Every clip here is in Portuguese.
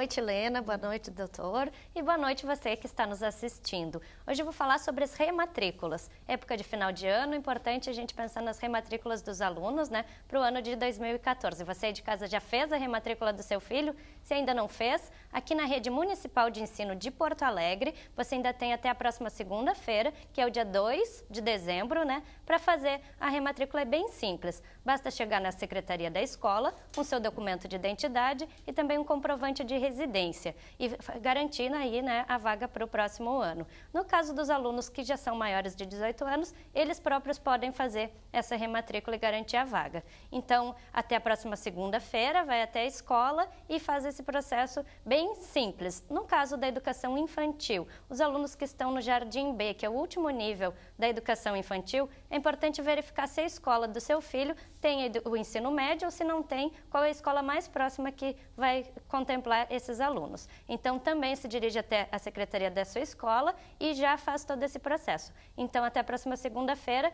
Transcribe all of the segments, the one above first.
noite, Helena. Boa noite, doutor. E boa noite você que está nos assistindo. Hoje eu vou falar sobre as rematrículas. Época de final de ano, importante a gente pensar nas rematrículas dos alunos, né? Para o ano de 2014. Você de casa já fez a rematrícula do seu filho? Se ainda não fez, aqui na Rede Municipal de Ensino de Porto Alegre, você ainda tem até a próxima segunda-feira, que é o dia 2 de dezembro, né? Para fazer a rematrícula é bem simples. Basta chegar na secretaria da escola com seu documento de identidade e também um comprovante de residência e garantindo aí né, a vaga para o próximo ano. No caso dos alunos que já são maiores de 18 anos, eles próprios podem fazer essa rematrícula e garantir a vaga. Então, até a próxima segunda-feira, vai até a escola e faz esse processo bem simples. No caso da educação infantil, os alunos que estão no Jardim B, que é o último nível da educação infantil, é importante verificar se a escola do seu filho tem o ensino médio ou se não tem, qual é a escola mais próxima que vai contemplar esse esses alunos. Então, também se dirige até a secretaria da sua escola e já faz todo esse processo. Então, até a próxima segunda-feira,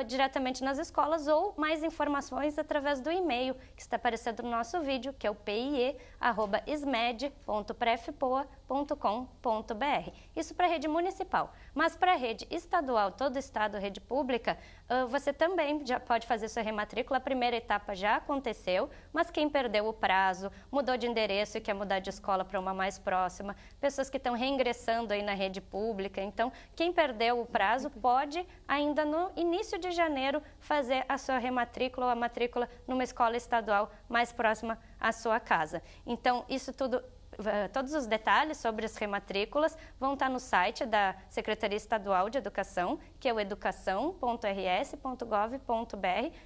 uh, diretamente nas escolas ou mais informações através do e-mail que está aparecendo no nosso vídeo, que é o pie.ismed.prefpoa.com.br. Isso para a rede municipal. Mas para a rede estadual, todo estado, rede pública, uh, você também já pode fazer sua rematrícula. A primeira etapa já aconteceu, mas quem perdeu o prazo, mudou de endereço e quer mudar de escola para uma mais próxima, pessoas que estão reingressando aí na rede pública. Então, quem perdeu o prazo pode, ainda no início de janeiro, fazer a sua rematrícula ou a matrícula numa escola estadual mais próxima à sua casa. Então, isso tudo eh, todos os detalhes sobre as rematrículas vão estar no site da Secretaria Estadual de Educação, que é o educação.rs.gov.br,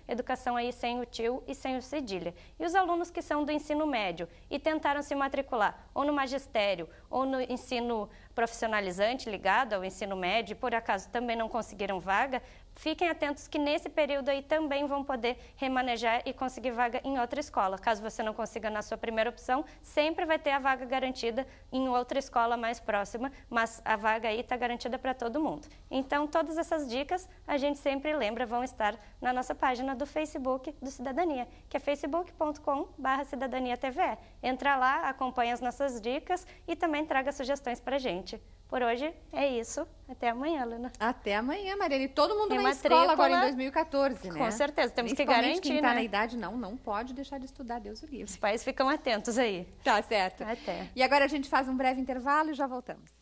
educação aí sem o tio e sem o cedilha. E os alunos que são do ensino médio e tentaram se matricular ou no magistério ou no ensino profissionalizante ligado ao ensino médio e por acaso também não conseguiram vaga, fiquem atentos que nesse período aí também vão poder remanejar e conseguir vaga em outra escola. Caso você não consiga na sua primeira opção, sempre vai ter a vaga garantida em outra escola mais próxima, mas a vaga aí está garantida para todo mundo. Então, todas essas dicas, a gente sempre lembra, vão estar na nossa página do Facebook do Cidadania, que é facebook.com.br cidadaniatv Entra lá, acompanha as nossas dicas e também traga sugestões para a gente. Por hoje é isso. Até amanhã, Luna. Até amanhã, Marielle. Todo mundo Tem na escola agora em 2014, né? Com certeza, temos que garantir, quem está né? na idade, não, não pode deixar de estudar, Deus o livre. Os pais ficam atentos aí. Tá certo. Até. E agora a gente faz um breve intervalo e já voltamos.